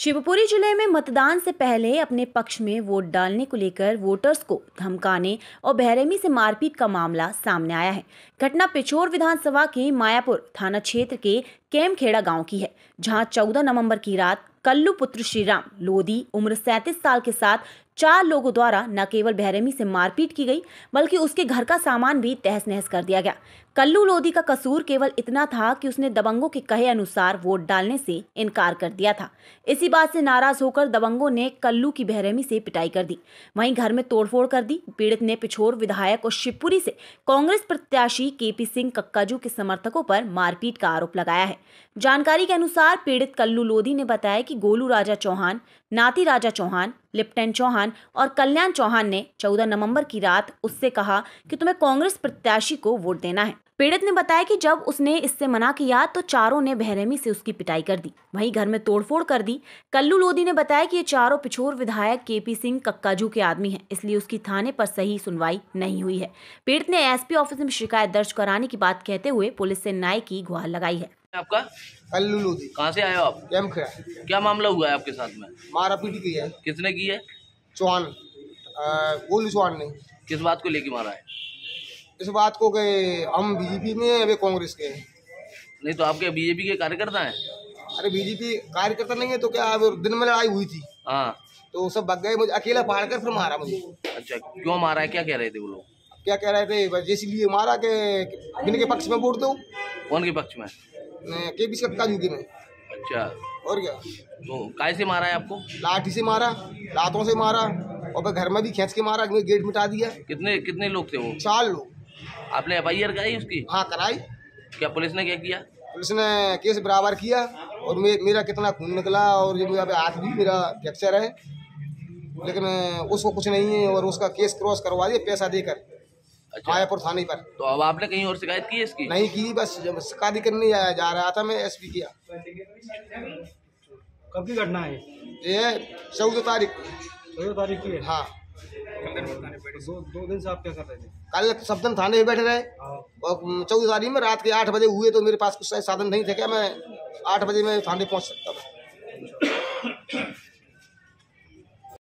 शिवपुरी जिले में मतदान से पहले अपने पक्ष में वोट डालने को लेकर वोटर्स को धमकाने और बहरेमी से मारपीट का मामला सामने आया है घटना पिछोर विधानसभा के मायापुर थाना क्षेत्र के केमखेड़ा गांव की है जहां 14 नवंबर की रात कल्लू पुत्र श्रीराम लोधी उम्र 37 साल के साथ चार लोगों द्वारा न केवल बहरेमी से मारपीट की गई बल्कि उसके घर का सामान भी तहस नहस कर दिया गया कल्लू लोधी का कसूर केवल इतना था कि उसने दबंगों के कहे अनुसार वोट डालने से इनकार कर दिया था इसी बात से नाराज होकर दबंगों ने कल्लू की बहरेमी से पिटाई कर दी वहीं घर में तोड़फोड़ कर दी पीड़ित ने पिछोर विधायक और शिवपुरी से कांग्रेस प्रत्याशी पी सिंह कक्काजू के समर्थकों पर मारपीट का आरोप लगाया है जानकारी के अनुसार पीड़ित कल्लू लोधी ने बताया कि गोलू राजा चौहान नाती राजा चौहान लिप्टन चौहान और कल्याण चौहान ने 14 नवंबर की रात उससे कहा कि तुम्हें कांग्रेस प्रत्याशी को वोट देना है पीड़ित ने बताया कि जब उसने इससे मना किया तो चारों ने बहरहमी से उसकी पिटाई कर दी वहीं घर में तोड़फोड़ कर दी कल्लू लोधी ने बताया कि ये चारों पिछोर विधायक केपी सिंह कक्काजू के आदमी हैं इसलिए उसकी थाने पर सही सुनवाई नहीं हुई है पीड़ित ने एसपी ऑफिस में शिकायत दर्ज कराने की बात कहते हुए पुलिस से न्याय की गुहार लगाई है आपका कल्लूदी कहाँ से आए हो आप क्या मामला हुआ है आपके साथ में मारापीट की है किसने की है चौहान गोलू चौहान ने किस बात को लेके मारा है इस बात को के हम बीजेपी में है अभी कांग्रेस के नहीं तो आपके बीजेपी के कार्यकर्ता हैं अरे बीजेपी कार्यकर्ता नहीं है तो क्या दिन में लड़ाई हुई थी हाँ तो सब भग गए मुझे अकेला पहाड़ कर फिर मारा मुझे अच्छा क्यों मारा है क्या कह रहे थे वो लोग क्या कह रहे थे बस इसीलिए मारा के इनके पक्ष में वोट दो कौन के पक्ष में के बी सत्ता जूती में अच्छा और क्या तो काय से मारा है आपको लाठी से मारा लातों से मारा और घर में भी खींच के मारा गेट मिटा दिया कितने कितने लोग थे वो चार लोग आपने एफ आई आर कराई उसकी हाँ कराई क्या पुलिस ने क्या किया पुलिस ने केस बराबर किया और मे, मेरा कितना खून निकला और ये मेरा हाथ भी मेरा फ्रैक्चर है लेकिन उसको कुछ नहीं है और उसका केस क्रॉस करवा दिया पैसा देकर अच्छा। मायापुर थाने पर तो अब आपने कहीं और शिकायत की है इसकी नहीं की बस जब शिकायत करने आया जा रहा था मैं एसपी किया कब की घटना है ये चौदह तारीख चौदह तारीख की है हाँ तो दो, दो दिन से आप क्या कर रहे थे कल सफदन थाने बैठे रहे हाँ। और चौदह तारीख में रात के आठ बजे हुए तो मेरे पास कुछ साधन नहीं थे क्या मैं आठ बजे में थाने पहुंच सकता था